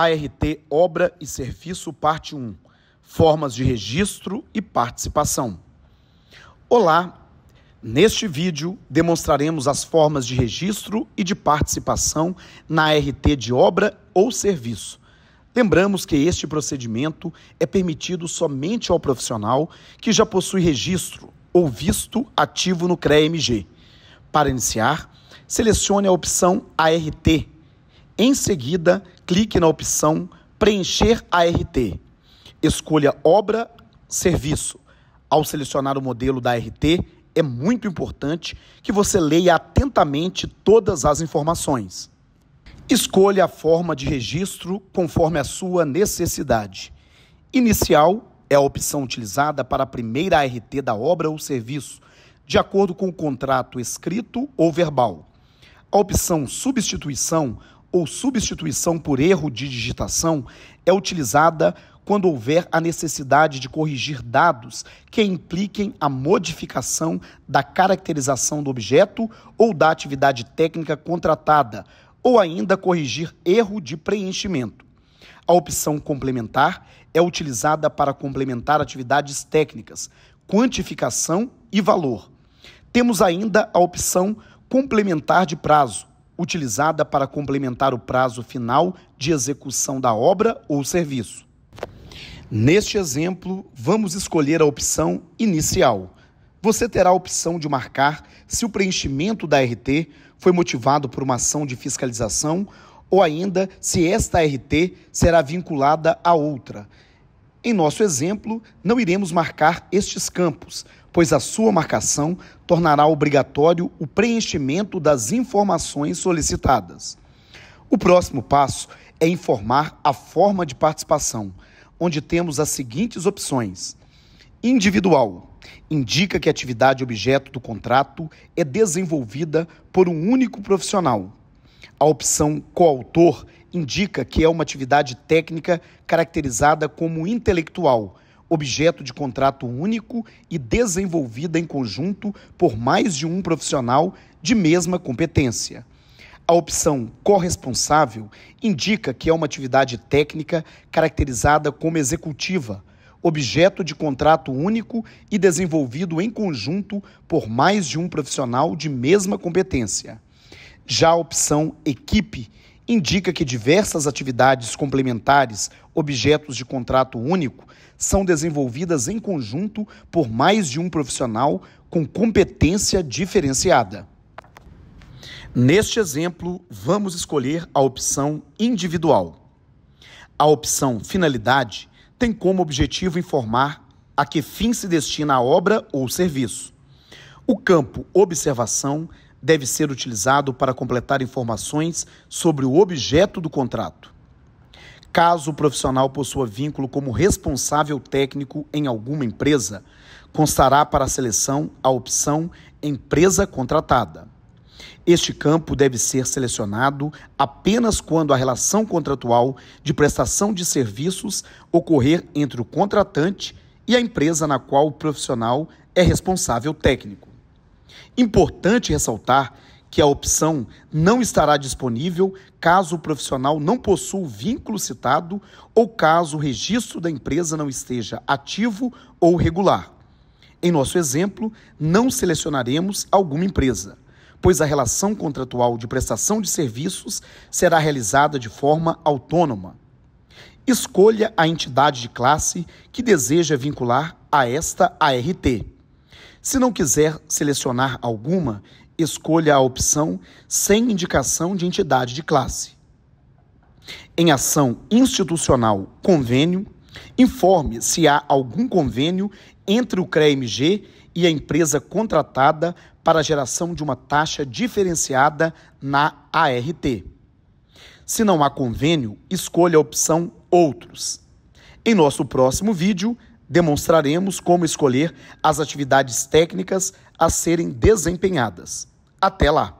ART Obra e Serviço, parte 1 Formas de registro e participação. Olá! Neste vídeo, demonstraremos as formas de registro e de participação na RT de obra ou serviço. Lembramos que este procedimento é permitido somente ao profissional que já possui registro ou visto ativo no CREA-MG. Para iniciar, selecione a opção ART em seguida, clique na opção Preencher ART. Escolha Obra, Serviço. Ao selecionar o modelo da ART, é muito importante que você leia atentamente todas as informações. Escolha a forma de registro conforme a sua necessidade. Inicial é a opção utilizada para a primeira ART da obra ou serviço, de acordo com o contrato escrito ou verbal. A opção substituição ou substituição por erro de digitação é utilizada quando houver a necessidade de corrigir dados que impliquem a modificação da caracterização do objeto ou da atividade técnica contratada, ou ainda corrigir erro de preenchimento. A opção complementar é utilizada para complementar atividades técnicas, quantificação e valor. Temos ainda a opção complementar de prazo, utilizada para complementar o prazo final de execução da obra ou serviço. Neste exemplo, vamos escolher a opção inicial. Você terá a opção de marcar se o preenchimento da RT foi motivado por uma ação de fiscalização ou ainda se esta RT será vinculada a outra. Em nosso exemplo, não iremos marcar estes campos, pois a sua marcação tornará obrigatório o preenchimento das informações solicitadas. O próximo passo é informar a forma de participação, onde temos as seguintes opções: individual. Indica que a atividade objeto do contrato é desenvolvida por um único profissional. A opção coautor indica que é uma atividade técnica caracterizada como intelectual, objeto de contrato único e desenvolvida em conjunto por mais de um profissional de mesma competência. A opção corresponsável indica que é uma atividade técnica caracterizada como executiva, objeto de contrato único e desenvolvido em conjunto por mais de um profissional de mesma competência. Já a opção equipe indica que diversas atividades complementares, objetos de contrato único, são desenvolvidas em conjunto por mais de um profissional com competência diferenciada. Neste exemplo, vamos escolher a opção individual. A opção finalidade tem como objetivo informar a que fim se destina a obra ou serviço. O campo observação deve ser utilizado para completar informações sobre o objeto do contrato. Caso o profissional possua vínculo como responsável técnico em alguma empresa, constará para a seleção a opção empresa contratada. Este campo deve ser selecionado apenas quando a relação contratual de prestação de serviços ocorrer entre o contratante e a empresa na qual o profissional é responsável técnico. Importante ressaltar que a opção não estará disponível caso o profissional não possua o vínculo citado ou caso o registro da empresa não esteja ativo ou regular. Em nosso exemplo, não selecionaremos alguma empresa, pois a relação contratual de prestação de serviços será realizada de forma autônoma. Escolha a entidade de classe que deseja vincular a esta ART. Se não quiser selecionar alguma, escolha a opção sem indicação de entidade de classe. Em ação institucional convênio, informe se há algum convênio entre o CREMG e a empresa contratada para a geração de uma taxa diferenciada na ART. Se não há convênio, escolha a opção Outros. Em nosso próximo vídeo, demonstraremos como escolher as atividades técnicas a serem desempenhadas. Até lá!